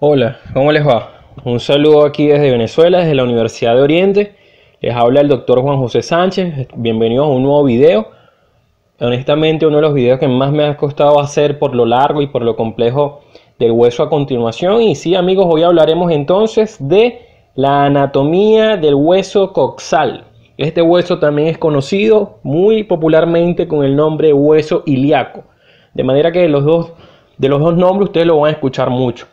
Hola, ¿cómo les va? Un saludo aquí desde Venezuela, desde la Universidad de Oriente. Les habla el doctor Juan José Sánchez. Bienvenidos a un nuevo video. Honestamente, uno de los videos que más me ha costado hacer por lo largo y por lo complejo del hueso a continuación. Y sí, amigos, hoy hablaremos entonces de la anatomía del hueso coxal. Este hueso también es conocido muy popularmente con el nombre hueso ilíaco. De manera que los dos, de los dos nombres ustedes lo van a escuchar mucho.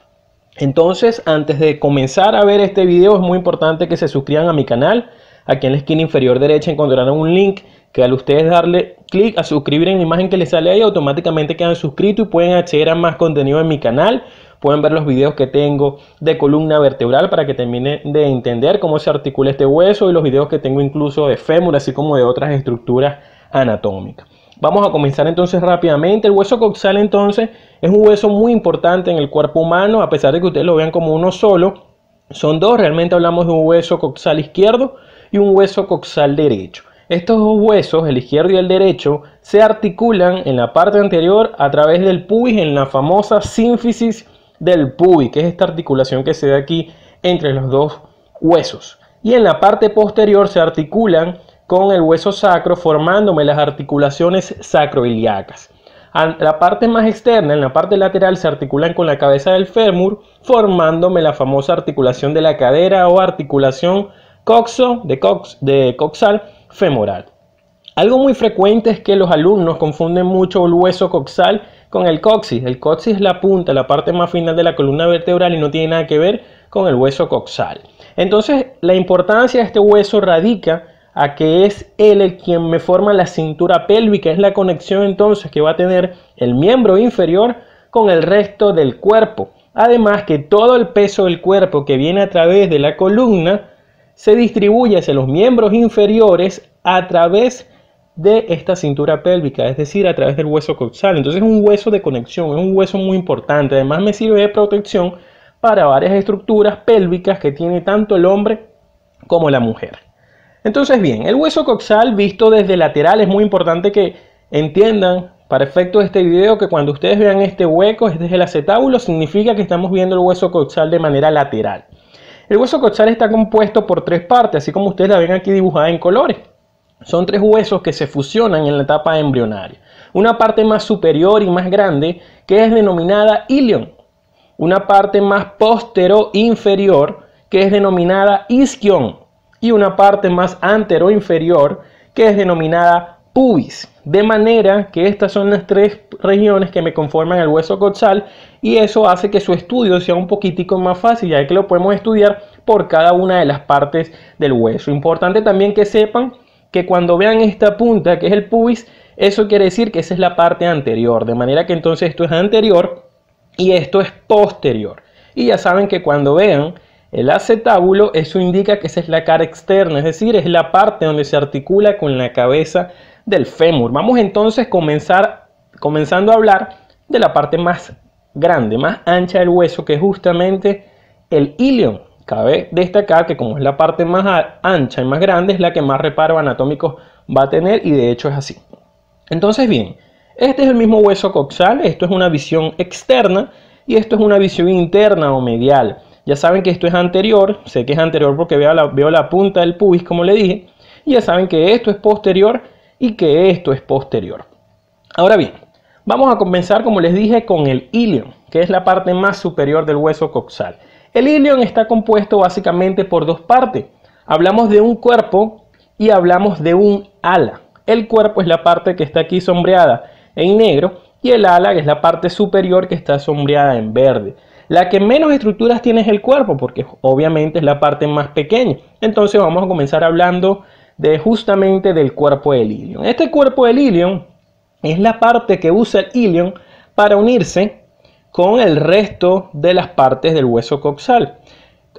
Entonces, antes de comenzar a ver este video, es muy importante que se suscriban a mi canal. Aquí en la esquina inferior derecha encontrarán un link que al ustedes darle clic a suscribir en la imagen que les sale ahí, automáticamente quedan suscritos y pueden acceder a más contenido en mi canal. Pueden ver los videos que tengo de columna vertebral para que terminen de entender cómo se articula este hueso y los videos que tengo incluso de fémur, así como de otras estructuras anatómicas. Vamos a comenzar entonces rápidamente. El hueso coxal entonces es un hueso muy importante en el cuerpo humano, a pesar de que ustedes lo vean como uno solo. Son dos, realmente hablamos de un hueso coxal izquierdo y un hueso coxal derecho. Estos dos huesos, el izquierdo y el derecho, se articulan en la parte anterior a través del pubis en la famosa sínfisis del pubis, que es esta articulación que se da aquí entre los dos huesos. Y en la parte posterior se articulan con el hueso sacro formándome las articulaciones sacroiliacas. La parte más externa, en la parte lateral, se articulan con la cabeza del fémur, formándome la famosa articulación de la cadera o articulación coxo de, cox, de coxal femoral. Algo muy frecuente es que los alumnos confunden mucho el hueso coxal con el coxis. El coxis es la punta, la parte más final de la columna vertebral y no tiene nada que ver con el hueso coxal. Entonces, la importancia de este hueso radica a que es él el quien me forma la cintura pélvica. Es la conexión entonces que va a tener el miembro inferior con el resto del cuerpo. Además que todo el peso del cuerpo que viene a través de la columna se distribuye hacia los miembros inferiores a través de esta cintura pélvica, es decir, a través del hueso coxal. Entonces es un hueso de conexión, es un hueso muy importante. Además me sirve de protección para varias estructuras pélvicas que tiene tanto el hombre como la mujer. Entonces bien, el hueso coxal visto desde lateral es muy importante que entiendan para efecto de este video que cuando ustedes vean este hueco es desde el acetábulo significa que estamos viendo el hueso coxal de manera lateral. El hueso coxal está compuesto por tres partes, así como ustedes la ven aquí dibujada en colores. Son tres huesos que se fusionan en la etapa embrionaria. Una parte más superior y más grande que es denominada ilion. Una parte más póstero inferior que es denominada isquion y una parte más antero inferior que es denominada pubis. De manera que estas son las tres regiones que me conforman el hueso coxal y eso hace que su estudio sea un poquitico más fácil, ya que lo podemos estudiar por cada una de las partes del hueso. Importante también que sepan que cuando vean esta punta, que es el pubis, eso quiere decir que esa es la parte anterior, de manera que entonces esto es anterior y esto es posterior. Y ya saben que cuando vean el acetábulo, eso indica que esa es la cara externa, es decir, es la parte donde se articula con la cabeza del fémur. Vamos entonces a comenzar, comenzando a hablar de la parte más grande, más ancha del hueso, que es justamente el ilion. Cabe destacar que como es la parte más ancha y más grande, es la que más reparo anatómico va a tener y de hecho es así. Entonces bien, este es el mismo hueso coxal, esto es una visión externa y esto es una visión interna o medial. Ya saben que esto es anterior, sé que es anterior porque veo la, punta del pubis como le dije, y ya saben que esto es posterior y que esto es posterior. Ahora bien, vamos a comenzar como les dije con el ilion, que es la parte más superior del hueso coxal. El ilion está compuesto básicamente por dos partes. Hablamos de un cuerpo y hablamos de un ala. El cuerpo es la parte que está aquí sombreada en negro y el ala es la parte superior que está sombreada en verde. La que menos estructuras tiene es el cuerpo, porque obviamente es la parte más pequeña. Entonces vamos a comenzar hablando de justamente del cuerpo del ilion. Este cuerpo del ilion es la parte que usa el ilion para unirse con el resto de las partes del hueso coxal.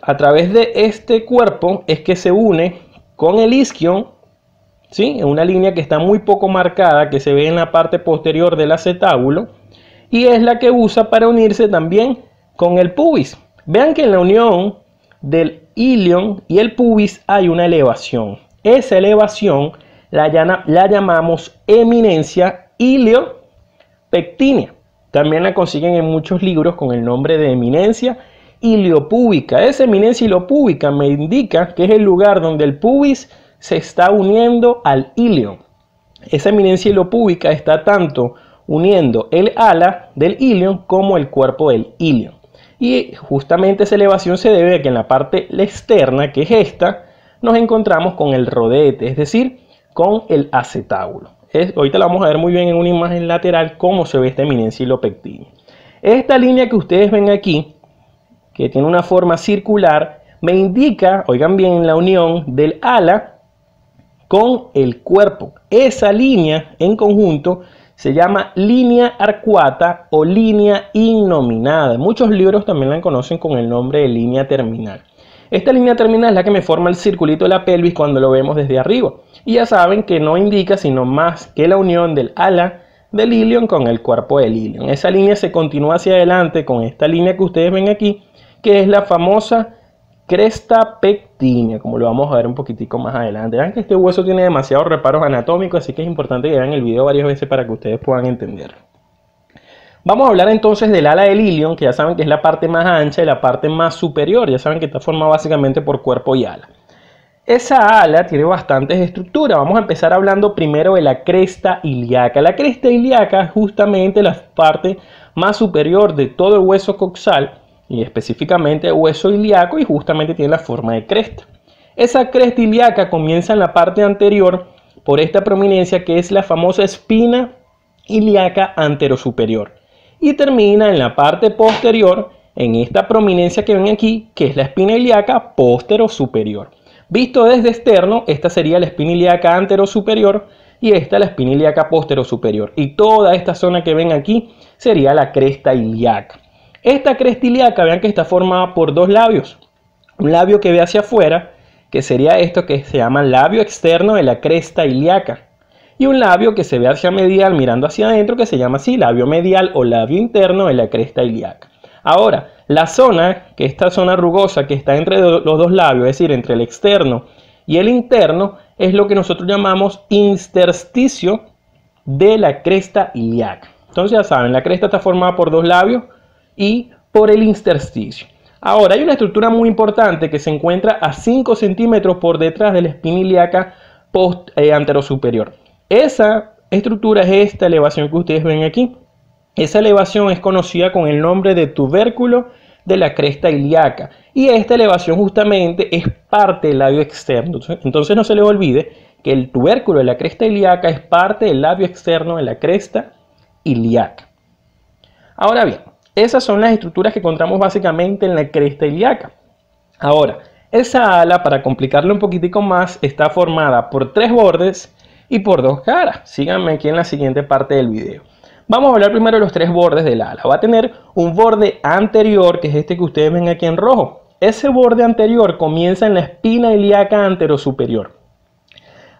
A través de este cuerpo es que se une con el isquion, ¿sí? una línea que está muy poco marcada, que se ve en la parte posterior del acetábulo, y es la que usa para unirse también con el pubis. Vean que en la unión del ilion y el pubis hay una elevación. Esa elevación la, la llamamos eminencia iliopectínea. También la consiguen en muchos libros con el nombre de eminencia iliopúbica. Esa eminencia iliopúbica me indica que es el lugar donde el pubis se está uniendo al ilion. Esa eminencia iliopúbica está tanto uniendo el ala del ilion como el cuerpo del ilion. Y justamente esa elevación se debe a que en la parte externa, que es esta, nos encontramos con el rodete, es decir, con el acetábulo. ahorita la vamos a ver muy bien en una imagen lateral cómo se ve esta eminencia hilopectina. Esta línea que ustedes ven aquí, que tiene una forma circular, me indica, oigan bien, la unión del ala con el cuerpo. Esa línea en conjunto se llama línea arcuata o línea innominada. Muchos libros también la conocen con el nombre de línea terminal. Esta línea terminal es la que me forma el circulito de la pelvis cuando lo vemos desde arriba. Y ya saben que no indica sino más que la unión del ala del ilion con el cuerpo del ilion. Esa línea se continúa hacia adelante con esta línea que ustedes ven aquí, que es la famosa cresta pectínea, como lo vamos a ver un poquitico más adelante. Vean que este hueso tiene demasiados reparos anatómicos, así que es importante que vean el video varias veces para que ustedes puedan entender. Vamos a hablar entonces del ala del ilion, que ya saben que es la parte más ancha y la parte más superior, ya saben que está formada básicamente por cuerpo y ala. Esa ala tiene bastantes estructuras. Vamos a empezar hablando primero de la cresta ilíaca. La cresta ilíaca es justamente la parte más superior de todo el hueso coxal y específicamente hueso ilíaco y justamente tiene la forma de cresta. Esa cresta ilíaca comienza en la parte anterior por esta prominencia que es la famosa espina ilíaca anterosuperior y termina en la parte posterior en esta prominencia que ven aquí que es la espina ilíaca posterosuperior. Visto desde externo, esta sería la espina ilíaca anterosuperior y esta la espina ilíaca posterosuperior y toda esta zona que ven aquí sería la cresta ilíaca. Esta cresta ilíaca, vean que está formada por dos labios. Un labio que ve hacia afuera, que sería esto que se llama labio externo de la cresta ilíaca. Y un labio que se ve hacia medial mirando hacia adentro, que se llama así labio medial o labio interno de la cresta ilíaca. Ahora, la zona, que esta zona rugosa que está entre los dos labios, es decir, entre el externo y el interno, es lo que nosotros llamamos intersticio de la cresta ilíaca. Entonces ya saben, la cresta está formada por dos labios, y por el intersticio. Ahora, hay una estructura muy importante que se encuentra a 5 centímetros por detrás de la espina ilíaca post eh, anterosuperior. Esa estructura es esta elevación que ustedes ven aquí. Esa elevación es conocida con el nombre de tubérculo de la cresta ilíaca. Y esta elevación justamente es parte del labio externo. Entonces no se le olvide que el tubérculo de la cresta ilíaca es parte del labio externo de la cresta ilíaca. Ahora bien, esas son las estructuras que encontramos básicamente en la cresta ilíaca. Ahora, esa ala, para complicarlo un poquitico más, está formada por tres bordes y por dos caras. Síganme aquí en la siguiente parte del video. Vamos a hablar primero de los tres bordes del ala. Va a tener un borde anterior, que es este que ustedes ven aquí en rojo. Ese borde anterior comienza en la espina ilíaca anterosuperior.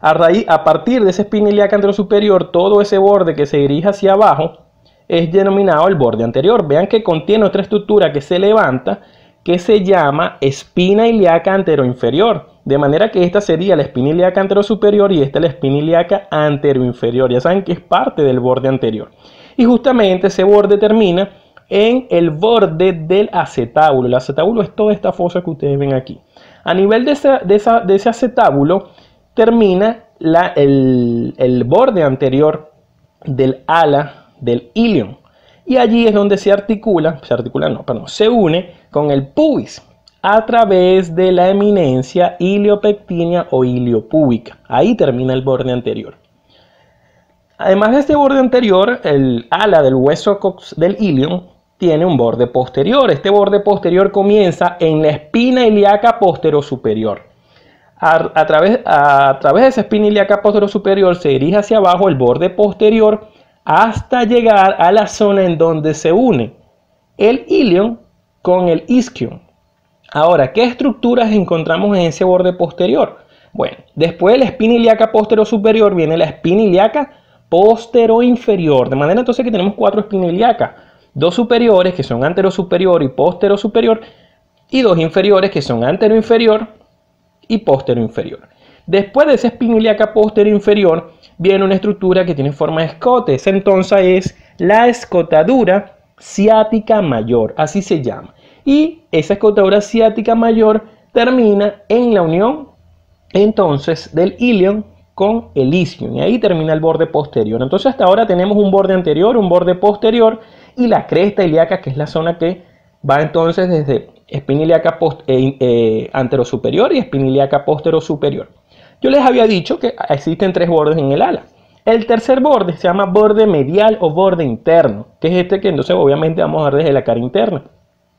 A, raíz, a partir de esa espina ilíaca anterosuperior, todo ese borde que se dirige hacia abajo es denominado el borde anterior. Vean que contiene otra estructura que se levanta que se llama espina ilíaca inferior, De manera que esta sería la espina ilíaca antero superior y esta la espina ilíaca inferior. Ya saben que es parte del borde anterior. Y justamente ese borde termina en el borde del acetábulo. El acetábulo es toda esta fosa que ustedes ven aquí. A nivel de, ese acetábulo termina el borde anterior del ala del ilion. Y allí es donde se articula, se articula no, se une con el pubis a través de la eminencia iliopectínea o iliopúbica. Ahí termina el borde anterior. Además de este borde anterior, el ala del hueso del ilion tiene un borde posterior. Este borde posterior comienza en la espina ilíaca postero superior. A, través, a, través de esa espina ilíaca postero superior se dirige hacia abajo el borde posterior hasta llegar a la zona en donde se une el ilion con el isquion. Ahora, ¿qué estructuras encontramos en ese borde posterior? Bueno, después de la espina ilíaca posterior superior viene la espina ilíaca postero inferior. De manera entonces que tenemos cuatro espinas ilíacas. Dos superiores que son antero superior y postero superior. Y dos inferiores que son antero inferior y postero inferior. Después de esa espiniliaca posterior inferior viene una estructura que tiene forma de escote. Esa entonces es la escotadura ciática mayor, así se llama. Y esa escotadura ciática mayor termina en la unión entonces del ilion con el isión y ahí termina el borde posterior. Entonces hasta ahora tenemos un borde anterior, un borde posterior y la cresta ilíaca que es la zona que va entonces desde espina ilíaca eh, eh, anterosuperior y espina ilíaca superior. Yo les había dicho que existen tres bordes en el ala. El tercer borde se llama borde medial o borde interno, que es este que entonces obviamente vamos a ver desde la cara interna.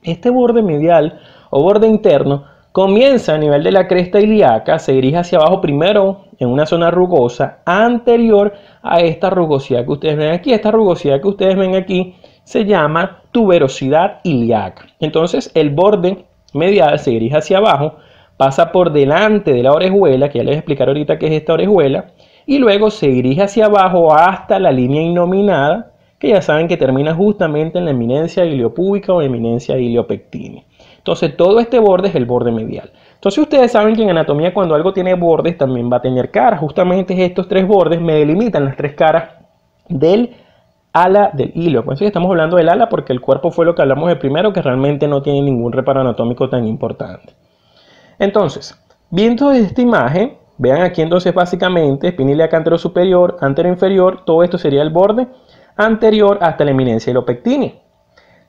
Este borde medial o borde interno comienza a nivel de la cresta ilíaca, se dirige hacia abajo primero en una zona rugosa anterior a esta rugosidad que ustedes ven aquí. Esta rugosidad que ustedes ven aquí se llama tuberosidad ilíaca. Entonces el borde medial se dirige hacia abajo pasa por delante de la orejuela, que ya les explicar ahorita qué es esta orejuela, y luego se dirige hacia abajo hasta la línea innominada, que ya saben que termina justamente en la eminencia iliopúbica o eminencia iliopectínea. Entonces todo este borde es el borde medial. Entonces ustedes saben que en anatomía cuando algo tiene bordes también va a tener caras. Justamente estos tres bordes me delimitan las tres caras del ala del hilo. Entonces estamos hablando del ala porque el cuerpo fue lo que hablamos de primero, que realmente no tiene ningún reparo anatómico tan importante. Entonces, viendo esta imagen, vean aquí entonces básicamente espinilla cantero superior, antero inferior, todo esto sería el borde anterior hasta la eminencia hilopectínea.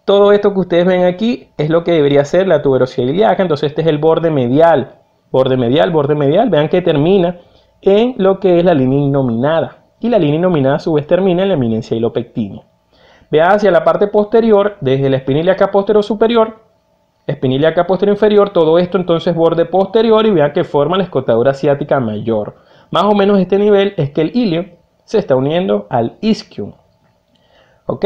Todo esto que ustedes ven aquí es lo que debería ser la tuberosidad ilíaca, entonces este es el borde medial, borde medial, borde medial, vean que termina en lo que es la línea innominada y la línea innominada a su vez termina en la eminencia hilopectínea. Vean hacia la parte posterior, desde la espinilla acá posterior superior, espinilla posterior inferior, todo esto entonces borde posterior y vean que forma la escotadura asiática mayor. Más o menos este nivel es que el ilio se está uniendo al isquium. ¿Ok?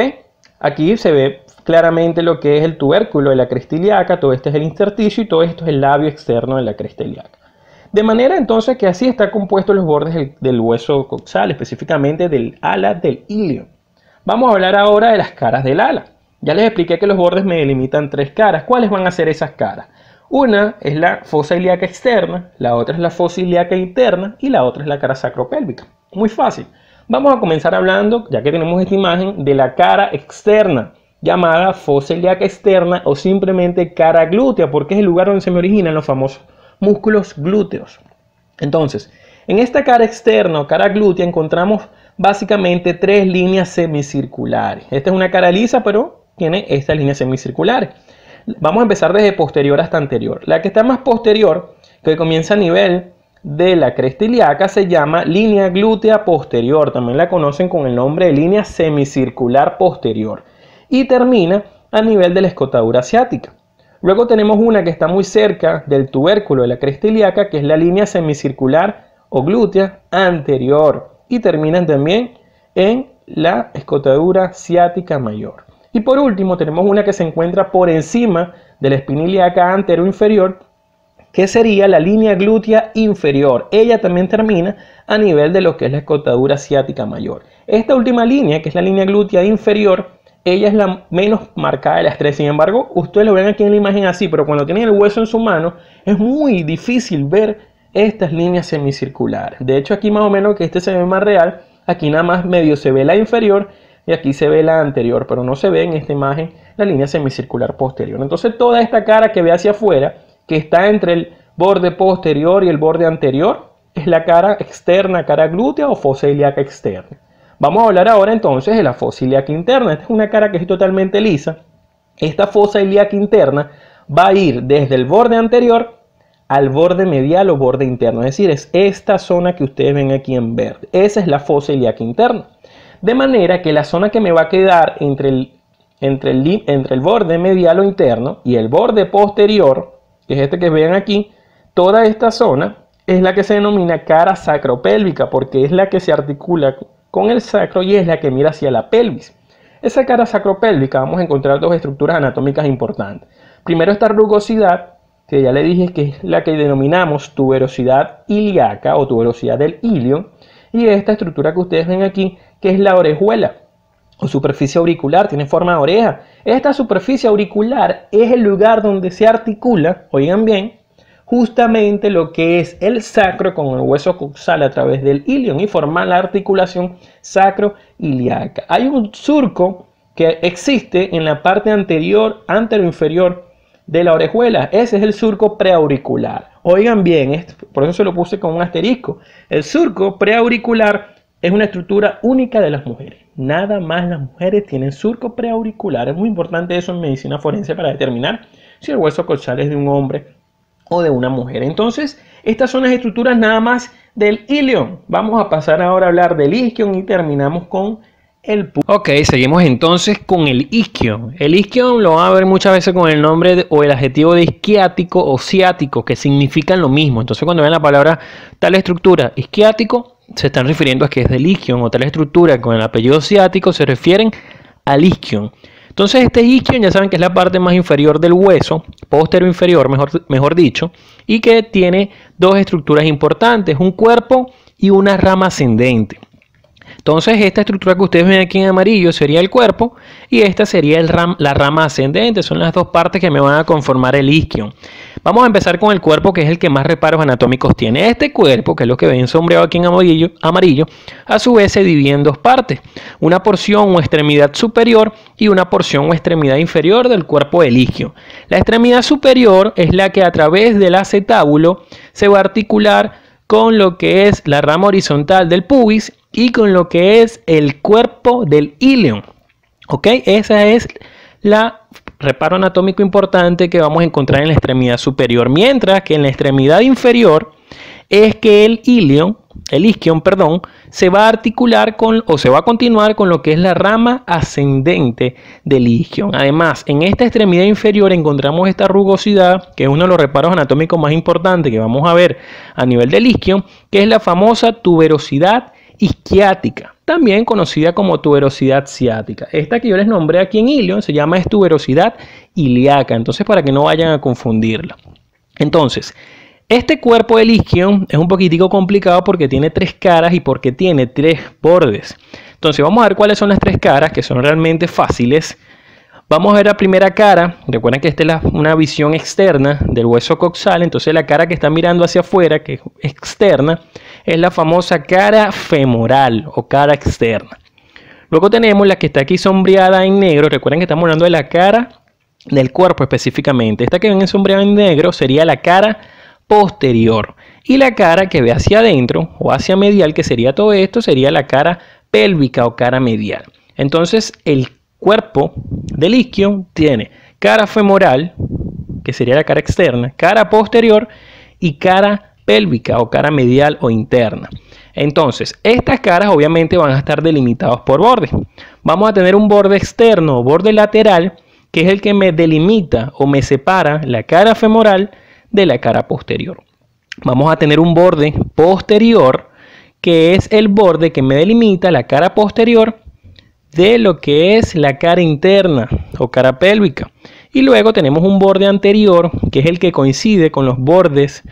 Aquí se ve claramente lo que es el tubérculo de la crestiliaca, todo esto es el intersticio y todo esto es el labio externo de la crestiliaca. De manera entonces que así está compuesto los bordes del hueso coxal, específicamente del ala del ilio. Vamos a hablar ahora de las caras del ala. Ya les expliqué que los bordes me delimitan tres caras. ¿Cuáles van a ser esas caras? Una es la fosa ilíaca externa, la otra es la fosa ilíaca interna y la otra es la cara sacropélvica. Muy fácil. Vamos a comenzar hablando, ya que tenemos esta imagen, de la cara externa, llamada fosa ilíaca externa o simplemente cara glútea, porque es el lugar donde se me originan los famosos músculos glúteos. Entonces, en esta cara externa o cara glútea encontramos básicamente tres líneas semicirculares. Esta es una cara lisa, pero tiene esta línea semicircular. Vamos a empezar desde posterior hasta anterior. La que está más posterior, que comienza a nivel de la cresta ilíaca, se llama línea glútea posterior. También la conocen con el nombre de línea semicircular posterior. Y termina a nivel de la escotadura asiática. Luego tenemos una que está muy cerca del tubérculo de la cresta ilíaca, que es la línea semicircular o glútea anterior. Y terminan también en la escotadura ciática mayor. Y por último, tenemos una que se encuentra por encima de la espinilíaca antero inferior, que sería la línea glútea inferior. Ella también termina a nivel de lo que es la escotadura asiática mayor. Esta última línea, que es la línea glútea inferior, ella es la menos marcada de las tres. Sin embargo, ustedes lo ven aquí en la imagen así, pero cuando tienen el hueso en su mano, es muy difícil ver estas líneas semicirculares. De hecho, aquí más o menos que este se ve más real, aquí nada más medio se ve la inferior y aquí se ve la anterior, pero no se ve en esta imagen la línea semicircular posterior. Entonces toda esta cara que ve hacia afuera, que está entre el borde posterior y el borde anterior, es la cara externa, cara glútea o fosa ilíaca externa. Vamos a hablar ahora entonces de la fosa ilíaca interna. Esta es una cara que es totalmente lisa. Esta fosa ilíaca interna va a ir desde el borde anterior al borde medial o borde interno. Es decir, es esta zona que ustedes ven aquí en verde. Esa es la fosa ilíaca interna. De manera que la zona que me va a quedar entre el, entre el, entre el borde medial o interno y el borde posterior, que es este que vean aquí, toda esta zona es la que se denomina cara sacropélvica porque es la que se articula con el sacro y es la que mira hacia la pelvis. Esa cara sacropélvica vamos a encontrar dos estructuras anatómicas importantes. Primero esta rugosidad, que ya le dije que es la que denominamos tuberosidad ilíaca o tuberosidad del ilio, y esta estructura que ustedes ven aquí que es la orejuela o superficie auricular, tiene forma de oreja. Esta superficie auricular es el lugar donde se articula, oigan bien, justamente lo que es el sacro con el hueso coxal a través del ilion y forma la articulación sacro iliaca Hay un surco que existe en la parte anterior, antero-inferior de la orejuela. Ese es el surco preauricular. Oigan bien, por eso se lo puse con un asterisco. El surco preauricular es una estructura única de las mujeres. Nada más las mujeres tienen surco preauricular. Es muy importante eso en medicina forense para determinar si el hueso coxal es de un hombre o de una mujer. Entonces, estas son las estructuras nada más del ilion. Vamos a pasar ahora a hablar del isquion y terminamos con el pu Ok, seguimos entonces con el isquion. El isquion lo van a ver muchas veces con el nombre o el adjetivo de isquiático o ciático, que significan lo mismo. Entonces, cuando ven la palabra tal estructura, isquiático, se están refiriendo a que es del isquion o tal estructura con el apellido ciático se refieren al isquion. Entonces este isquion ya saben que es la parte más inferior del hueso, postero inferior mejor, mejor dicho, y que tiene dos estructuras importantes, un cuerpo y una rama ascendente. Entonces esta estructura que ustedes ven aquí en amarillo sería el cuerpo y esta sería el ram, la rama ascendente. Son las dos partes que me van a conformar el isquion. Vamos a empezar con el cuerpo que es el que más reparos anatómicos tiene. Este cuerpo, que es lo que ven sombreado aquí en amarillo, amarillo a su vez se divide en dos partes. Una porción o extremidad superior y una porción o extremidad inferior del cuerpo del isquio. La extremidad superior es la que a través del acetábulo se va a articular con lo que es la rama horizontal del pubis y con lo que es el cuerpo del ilion. ¿Ok? Esa es la reparo anatómico importante que vamos a encontrar en la extremidad superior, mientras que en la extremidad inferior es que el ilion, el isquion, perdón, se va a articular con o se va a continuar con lo que es la rama ascendente del isquion. Además, en esta extremidad inferior encontramos esta rugosidad, que es uno de los reparos anatómicos más importantes que vamos a ver a nivel del isquion, que es la famosa tuberosidad isquiática, también conocida como tuberosidad ciática. Esta que yo les nombré aquí en Ilion se llama tuberosidad ilíaca, entonces para que no vayan a confundirla. Entonces, este cuerpo del isquion es un poquitico complicado porque tiene tres caras y porque tiene tres bordes. Entonces vamos a ver cuáles son las tres caras que son realmente fáciles Vamos a ver la primera cara. Recuerden que esta es una visión externa del hueso coxal. Entonces la cara que está mirando hacia afuera, que es externa, es la famosa cara femoral o cara externa. Luego tenemos la que está aquí sombreada en negro. Recuerden que estamos hablando de la cara del cuerpo específicamente. Esta que ven en sombreada en negro sería la cara posterior. Y la cara que ve hacia adentro o hacia medial, que sería todo esto, sería la cara pélvica o cara medial. Entonces, el cuerpo del isquio tiene cara femoral, que sería la cara externa, cara posterior y cara pélvica o cara medial o interna. Entonces, estas caras obviamente van a estar delimitadas por bordes. Vamos a tener un borde externo o borde lateral que es el que me delimita o me separa la cara femoral de la cara posterior. Vamos a tener un borde posterior que es el borde que me delimita la cara posterior de lo que es la cara interna o cara pélvica. Y luego tenemos un borde anterior, que es el que coincide con los bordes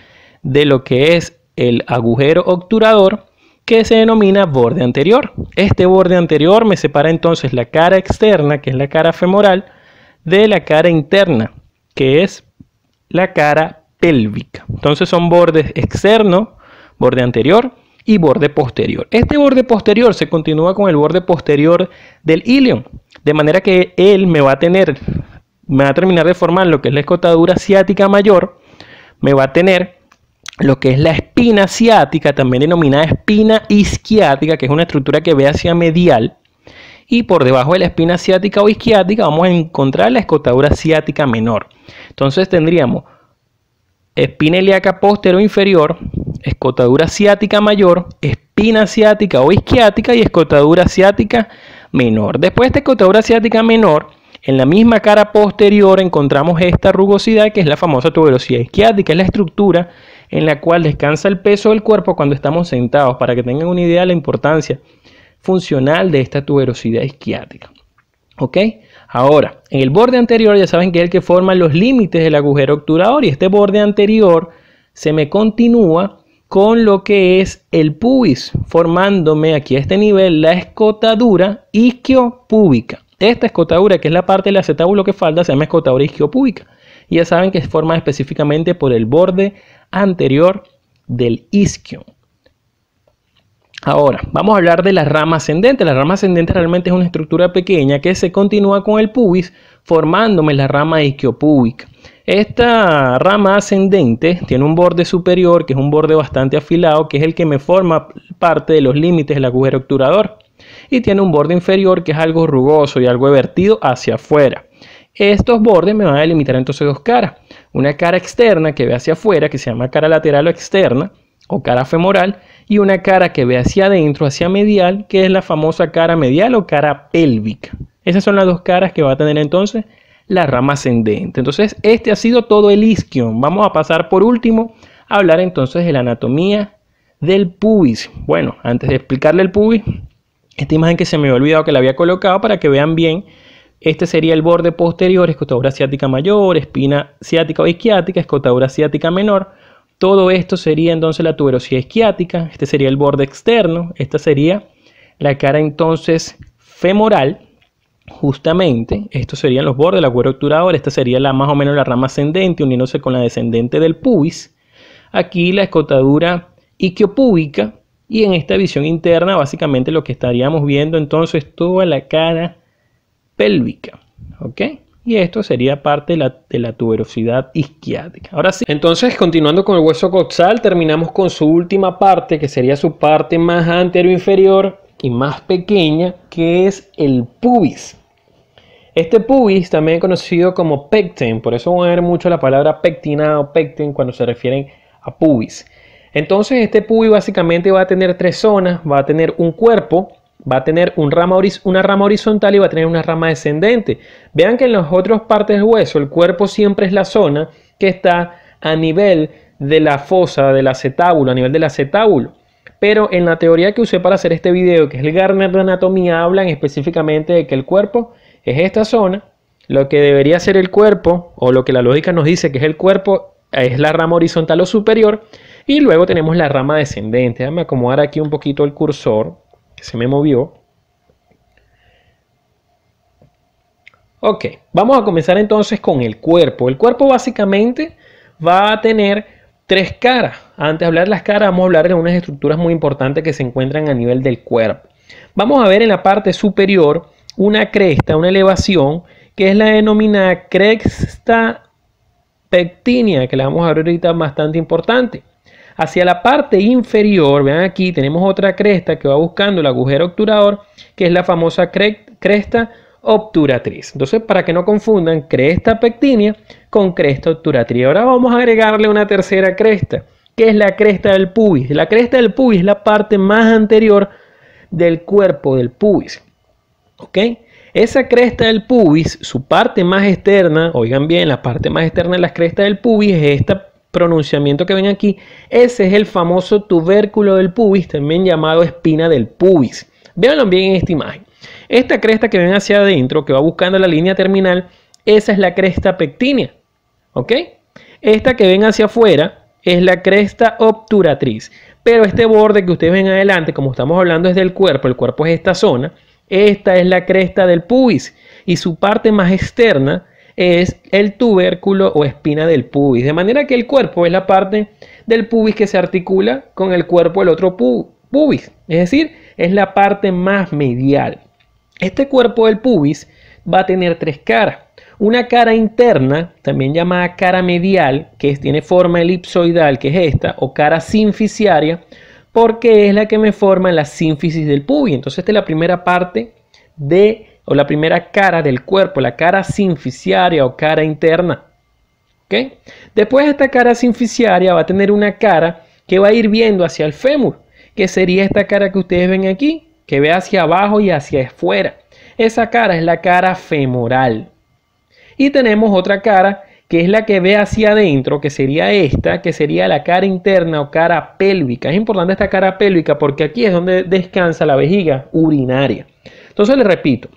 de lo que es el agujero obturador, que se denomina borde anterior. Este borde anterior me separa entonces la cara externa, que es la cara femoral, de la cara interna, que es la cara pélvica. Entonces son bordes externo, borde anterior, y borde posterior. Este borde posterior se continúa con el borde posterior del ilion, de manera que él me va a tener, me va a terminar de formar lo que es la escotadura ciática mayor, me va a tener lo que es la espina ciática, también denominada espina isquiática, que es una estructura que ve hacia medial. Y por debajo de la espina ciática o isquiática vamos a encontrar la escotadura ciática menor. Entonces tendríamos espina ilíaca posterior inferior, escotadura asiática mayor, espina asiática o isquiática y escotadura asiática menor. Después de escotadura asiática menor, en la misma cara posterior encontramos esta rugosidad que es la famosa tuberosidad isquiática, es la estructura en la cual descansa el peso del cuerpo cuando estamos sentados, para que tengan una idea de la importancia funcional de esta tuberosidad isquiática. ¿Ok? Ahora, en el borde anterior ya saben que es el que forma los límites del agujero obturador y este borde anterior se me continúa con lo que es el pubis, formándome aquí a este nivel la escotadura isquiopúbica. Esta escotadura, que es la parte del acetábulo que falta, se llama escotadura isquiopúbica. Y ya saben que se forma específicamente por el borde anterior del isquio. Ahora, vamos a hablar de la rama ascendente. La rama ascendente realmente es una estructura pequeña que se continúa con el pubis, formándome la rama isquiopúbica. Esta rama ascendente tiene un borde superior, que es un borde bastante afilado, que es el que me forma parte de los límites del agujero obturador. Y tiene un borde inferior, que es algo rugoso y algo vertido hacia afuera. Estos bordes me van a delimitar entonces dos caras. Una cara externa que ve hacia afuera, que se llama cara lateral o externa, o cara femoral, y una cara que ve hacia adentro, hacia medial, que es la famosa cara medial o cara pélvica. Esas son las dos caras que va a tener entonces la rama ascendente. Entonces, este ha sido todo el isquion. Vamos a pasar por último a hablar entonces de la anatomía del pubis. Bueno, antes de explicarle el pubis, esta imagen que se me había olvidado que la había colocado para que vean bien. Este sería el borde posterior, escotadura ciática mayor, espina ciática o isquiática, escotadura ciática menor. Todo esto sería entonces la tuberosidad isquiática. Este sería el borde externo. Esta sería la cara entonces femoral justamente, estos serían los bordes, la cuero obturadora, esta sería la más o menos la rama ascendente uniéndose con la descendente del pubis. Aquí la escotadura iquiopúbica y en esta visión interna básicamente lo que estaríamos viendo entonces toda la cara pélvica, ¿ok? Y esto sería parte de la, tuberosidad isquiática. Ahora sí, entonces continuando con el hueso coxal, terminamos con su última parte, que sería su parte más inferior y más pequeña, que es el pubis. Este pubis también conocido como pecten, por eso van a ver mucho la palabra pectina o pecten cuando se refieren a pubis. Entonces este pubis básicamente va a tener tres zonas, va a tener un cuerpo, va a tener una rama horizontal y va a tener una rama descendente. Vean que en las otras partes del hueso el cuerpo siempre es la zona que está a nivel de la fosa, del acetábulo, a nivel del acetábulo. Pero en la teoría que usé para hacer este video, que es el Garner de anatomía, hablan específicamente de que el cuerpo es esta zona, lo que debería ser el cuerpo, o lo que la lógica nos dice que es el cuerpo, es la rama horizontal o superior, y luego tenemos la rama descendente. Déjame acomodar aquí un poquito el cursor, que se me movió. Ok, vamos a comenzar entonces con el cuerpo. El cuerpo básicamente va a tener tres caras. Antes de hablar de las caras, vamos a hablar de unas estructuras muy importantes que se encuentran a nivel del cuerpo. Vamos a ver en la parte superior una cresta, una elevación, que es la denominada cresta pectínea, que la vamos a ver ahorita bastante importante. Hacia la parte inferior, vean aquí, tenemos otra cresta que va buscando el agujero obturador, que es la famosa cresta obturatriz. Entonces, para que no confundan cresta pectínea con cresta obturatriz. Ahora vamos a agregarle una tercera cresta, que es la cresta del pubis. La cresta del pubis es la parte más anterior del cuerpo del pubis. ¿Ok? Esa cresta del pubis, su parte más externa, oigan bien, la parte más externa de las cresta del pubis es este pronunciamiento que ven aquí. Ese es el famoso tubérculo del pubis, también llamado espina del pubis. Véanlo bien en esta imagen. Esta cresta que ven hacia adentro, que va buscando la línea terminal, esa es la cresta pectínea. ¿Ok? Esta que ven hacia afuera es la cresta obturatriz. Pero este borde que ustedes ven adelante, como estamos hablando es del cuerpo, el cuerpo es esta zona, esta es la cresta del pubis y su parte más externa es el tubérculo o espina del pubis. De manera que el cuerpo es la parte del pubis que se articula con el cuerpo del otro pubis. Es decir, es la parte más medial. Este cuerpo del pubis va a tener tres caras. Una cara interna, también llamada cara medial, que tiene forma elipsoidal, que es esta, o cara sinficiaria, porque es la que me forma la sínfisis del pubis. Entonces esta es la primera parte de o la primera cara del cuerpo, la cara sinficiaria o cara interna. ¿ok? Después esta cara sinficiaria va a tener una cara que va a ir viendo hacia el fémur, que sería esta cara que ustedes ven aquí, que ve hacia abajo y hacia afuera. Esa cara es la cara femoral. Y tenemos otra cara que es la que ve hacia adentro, que sería esta, que sería la cara interna o cara pélvica. Es importante esta cara pélvica porque aquí es donde descansa la vejiga urinaria. Entonces le repito,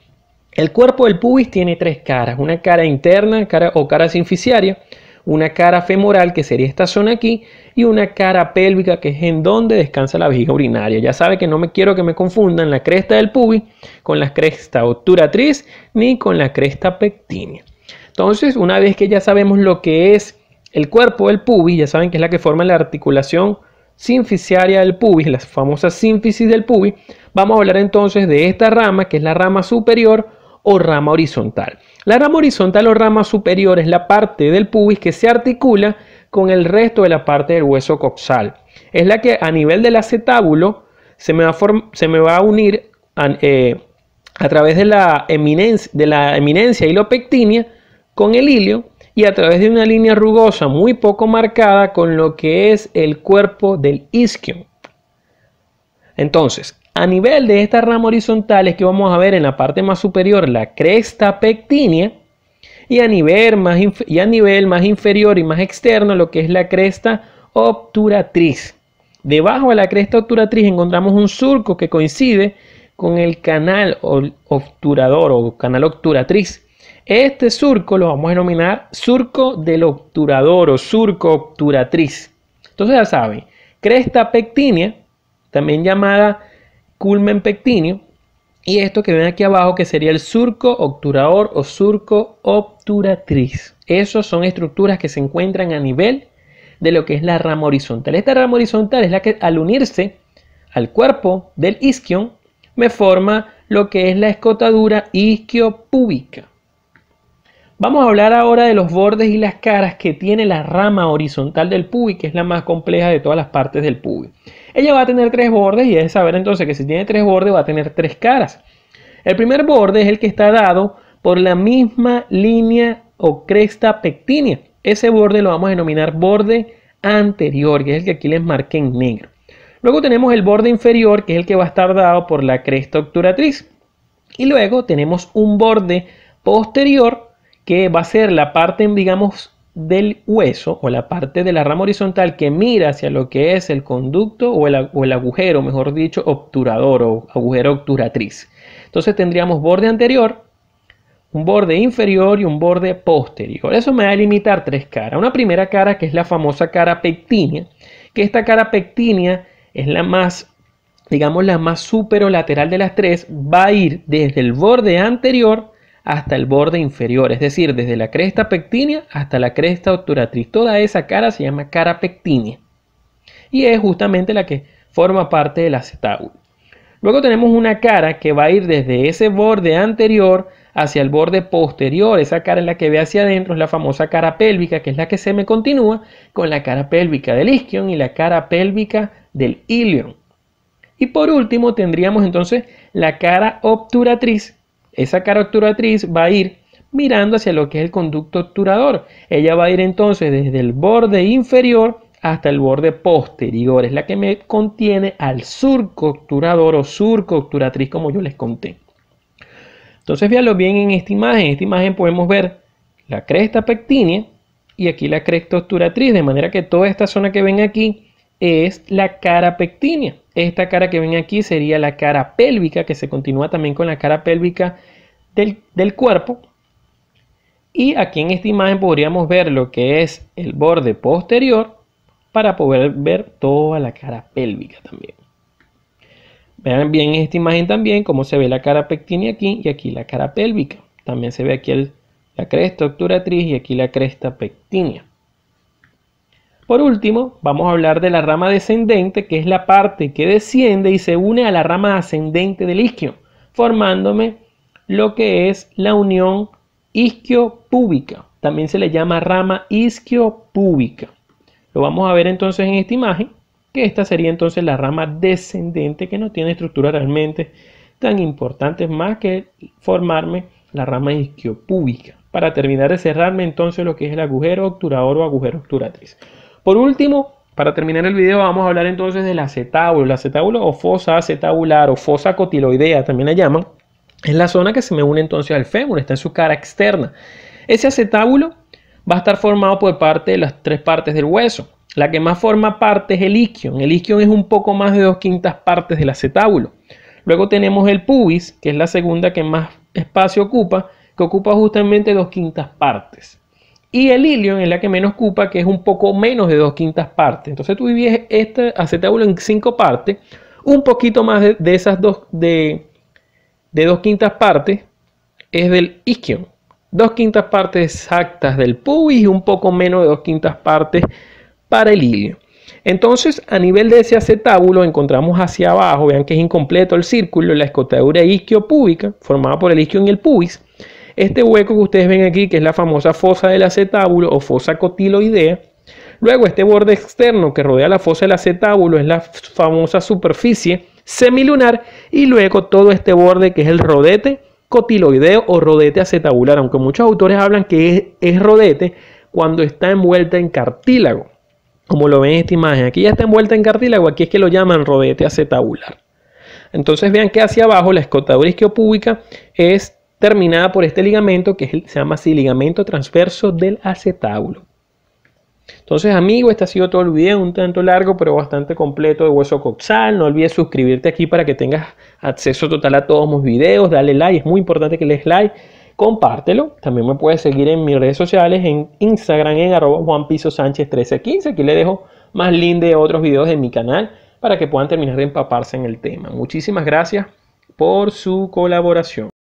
el cuerpo del pubis tiene tres caras, una cara interna cara, o cara sinficiaria, una cara femoral, que sería esta zona aquí, y una cara pélvica, que es en donde descansa la vejiga urinaria. Ya sabe que no me quiero que me confundan la cresta del pubis con la cresta obturatriz ni con la cresta pectínea. Entonces, una vez que ya sabemos lo que es el cuerpo del pubis, ya saben que es la que forma la articulación sinficiaria del pubis, la famosa sínfisis del pubis, vamos a hablar entonces de esta rama, que es la rama superior o rama horizontal. La rama horizontal o rama superior es la parte del pubis que se articula con el resto de la parte del hueso coxal. Es la que a nivel del acetábulo se me va a, unir eh, a, través de la, eminencia, de la eminencia y con el ilio y a través de una línea rugosa muy poco marcada con lo que es el cuerpo del isquio. Entonces, a nivel de esta rama horizontal es que vamos a ver en la parte más superior la cresta pectínea y a nivel más, y a nivel más inferior y más externo lo que es la cresta obturatriz. Debajo de la cresta obturatriz encontramos un surco que coincide con el canal obturador o canal obturatriz este surco lo vamos a denominar surco del obturador o surco obturatriz. Entonces ya saben, cresta pectínea, también llamada culmen pectinio, y esto que ven aquí abajo que sería el surco obturador o surco obturatriz. Esas son estructuras que se encuentran a nivel de lo que es la rama horizontal. Esta rama horizontal es la que al unirse al cuerpo del isquion me forma lo que es la escotadura isquiopúbica. Vamos a hablar ahora de los bordes y las caras que tiene la rama horizontal del pubis, que es la más compleja de todas las partes del pubis. Ella va a tener tres bordes y es saber entonces que si tiene tres bordes va a tener tres caras. El primer borde es el que está dado por la misma línea o cresta pectínea. Ese borde lo vamos a denominar borde anterior, que es el que aquí les marqué en negro. Luego tenemos el borde inferior, que es el que va a estar dado por la cresta obturatriz. Y luego tenemos un borde posterior que va a ser la parte, digamos, del hueso o la parte de la rama horizontal que mira hacia lo que es el conducto o el, agujero, mejor dicho, obturador o agujero obturatriz. Entonces tendríamos borde anterior, un borde inferior y un borde posterior. Eso me va a limitar tres caras. Una primera cara que es la famosa cara pectínea, que esta cara pectínea es la más, digamos, la más superolateral de las tres, va a ir desde el borde anterior hasta el borde inferior, es decir, desde la cresta pectínea hasta la cresta obturatriz. Toda esa cara se llama cara pectínea y es justamente la que forma parte del acetábulo. Luego tenemos una cara que va a ir desde ese borde anterior hacia el borde posterior. Esa cara en la que ve hacia adentro es la famosa cara pélvica, que es la que se me continúa con la cara pélvica del isquion y la cara pélvica del ilion. Y por último tendríamos entonces la cara obturatriz, esa cara obturatriz va a ir mirando hacia lo que es el conducto obturador. Ella va a ir entonces desde el borde inferior hasta el borde posterior, es la que me contiene al surco obturador o surco obturatriz como yo les conté. Entonces, véanlo bien en esta imagen. En esta imagen podemos ver la cresta pectínea y aquí la cresta obturatriz, de manera que toda esta zona que ven aquí es la cara pectínea. Esta cara que ven aquí sería la cara pélvica, que se continúa también con la cara pélvica del, cuerpo. Y aquí en esta imagen podríamos ver lo que es el borde posterior para poder ver toda la cara pélvica también. Vean bien en esta imagen también cómo se ve la cara pectínea aquí y aquí la cara pélvica. También se ve aquí la cresta obturatriz y aquí la cresta pectínea. Por último, vamos a hablar de la rama descendente, que es la parte que desciende y se une a la rama ascendente del isquio, formándome lo que es la unión isquiopúbica. También se le llama rama isquiopúbica. Lo vamos a ver entonces en esta imagen, que esta sería entonces la rama descendente que no tiene estructura realmente tan importante más que formarme la rama isquiopúbica. Para terminar de cerrarme entonces lo que es el agujero obturador o agujero obturatriz. Por último, para terminar el video vamos a hablar entonces del acetábulo. El acetábulo o fosa acetabular o fosa cotiloidea también la llaman. Es la zona que se me une entonces al fémur, está en su cara externa. Ese acetábulo va a estar formado por parte de las tres partes del hueso. La que más forma parte es el isquion. El isquion es un poco más de dos quintas partes del acetábulo. Luego tenemos el pubis, que es la segunda que más espacio ocupa, que ocupa justamente dos quintas partes y el ilion es la que menos ocupa, que es un poco menos de dos quintas partes. Entonces tú divides este acetábulo en cinco partes, un poquito más de, esas dos, de, dos quintas partes es del isquion. Dos quintas partes exactas del pubis y un poco menos de dos quintas partes para el ilion. Entonces, a nivel de ese acetábulo, encontramos hacia abajo, vean que es incompleto el círculo, la escotadura isquiopúbica, formada por el isquion y el pubis. Este hueco que ustedes ven aquí, que es la famosa fosa del acetábulo o fosa cotiloidea. Luego este borde externo que rodea la fosa del acetábulo es la famosa superficie semilunar y luego todo este borde que es el rodete cotiloideo o rodete acetabular, aunque muchos autores hablan que es, rodete cuando está envuelta en cartílago. Como lo ven en esta imagen, aquí ya está envuelta en cartílago, aquí es que lo llaman rodete acetabular. Entonces vean que hacia abajo la escotadura isquiopúbica es terminada por este ligamento que se llama así ligamento transverso del acetábulo. Entonces, amigo, este ha sido todo el video, un tanto largo, pero bastante completo de hueso coxal. No olvides suscribirte aquí para que tengas acceso total a todos mis videos. Dale like, es muy importante que le des like. Compártelo. También me puedes seguir en mis redes sociales, en Instagram, en arroba sánchez 1315 Aquí le dejo más link de otros videos en mi canal para que puedan terminar de empaparse en el tema. Muchísimas gracias por su colaboración.